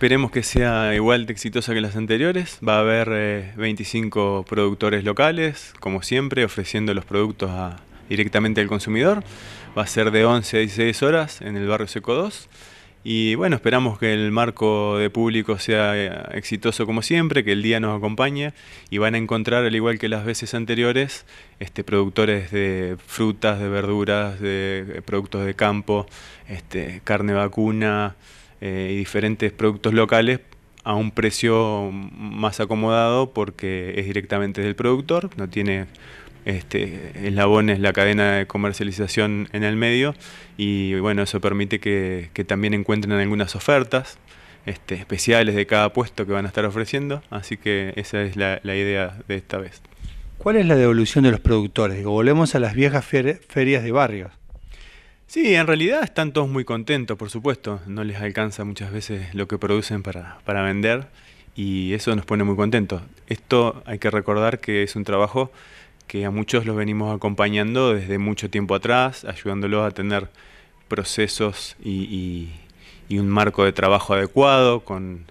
Esperemos que sea igual de exitosa que las anteriores. Va a haber 25 eh, productores locales, como siempre, ofreciendo los productos directamente al consumidor. Va a ser de 11 a 16 horas en el barrio Seco 2. Y bueno, esperamos que el marco de público sea eh, exitoso como siempre, que el día nos acompañe y van a encontrar, al igual que las veces anteriores, este, productores de frutas, de verduras, de eh, productos de campo, este, carne vacuna, eh, y diferentes productos locales a un precio más acomodado porque es directamente del productor, no tiene este, eslabones, la cadena de comercialización en el medio y bueno, eso permite que, también encuentren algunas ofertas este, especiales de cada puesto que van a estar ofreciendo, así que esa es la, idea de esta vez. ¿Cuál es la devolución de los productores? volvemos a las viejas ferias de barrios. Sí, en realidad están todos muy contentos, por supuesto. No les alcanza muchas veces lo que producen para, vender y eso nos pone muy contentos. Esto hay que recordar que es un trabajo que a muchos los venimos acompañando desde mucho tiempo atrás, ayudándolos a tener procesos y, un marco de trabajo adecuado, con,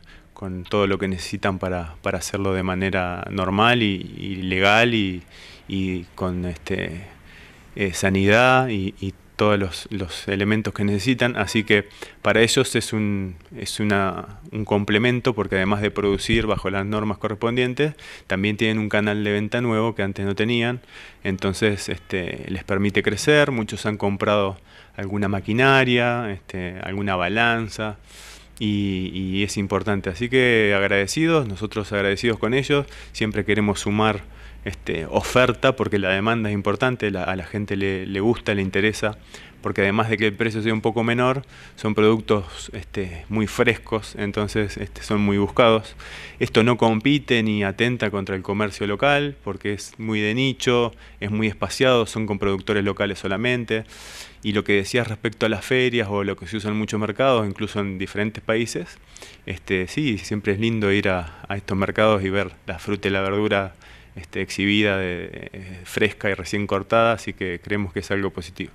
todo lo que necesitan para, para, hacerlo de manera normal y, legal y, con este, eh, sanidad y todos los, elementos que necesitan, así que para ellos es, un, es un complemento porque además de producir bajo las normas correspondientes, también tienen un canal de venta nuevo que antes no tenían, entonces este, les permite crecer, muchos han comprado alguna maquinaria, este, alguna balanza, y, es importante. Así que agradecidos, nosotros agradecidos con ellos, siempre queremos sumar este, oferta porque la demanda es importante, a la gente le, gusta, le interesa, porque además de que el precio sea un poco menor, son productos este, muy frescos, entonces este, son muy buscados. Esto no compite ni atenta contra el comercio local, porque es muy de nicho, es muy espaciado, son con productores locales solamente. Y lo que decías respecto a las ferias o lo que se usa en muchos mercados, incluso en diferentes países, este, sí, siempre es lindo ir a estos mercados y ver la fruta y la verdura este, exhibida, de, eh, fresca y recién cortada, así que creemos que es algo positivo.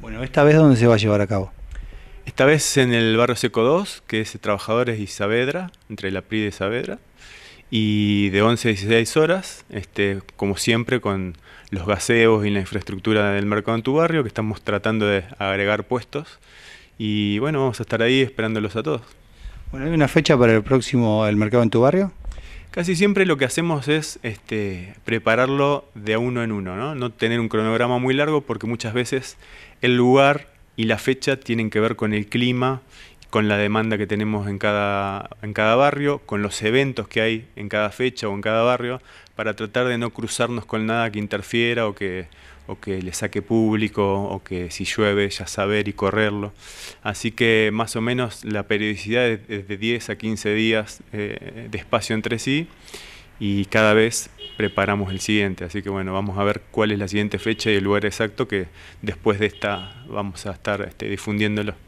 Bueno, ¿esta vez dónde se va a llevar a cabo? Esta vez en el barrio Seco 2, que es Trabajadores y Saavedra, entre la PRI y Saavedra, y de 11 a 16 horas, este, como siempre, con los gaseos y la infraestructura del mercado en tu barrio, que estamos tratando de agregar puestos. Y bueno, vamos a estar ahí esperándolos a todos. Bueno, ¿hay una fecha para el próximo El Mercado en tu Barrio? Casi siempre lo que hacemos es este, prepararlo de uno en uno, ¿no? no tener un cronograma muy largo porque muchas veces el lugar y la fecha tienen que ver con el clima con la demanda que tenemos en cada, en cada barrio, con los eventos que hay en cada fecha o en cada barrio, para tratar de no cruzarnos con nada que interfiera o que, o que le saque público, o que si llueve ya saber y correrlo. Así que más o menos la periodicidad es de 10 a 15 días eh, de espacio entre sí y cada vez preparamos el siguiente. Así que bueno, vamos a ver cuál es la siguiente fecha y el lugar exacto que después de esta vamos a estar este, difundiéndolo.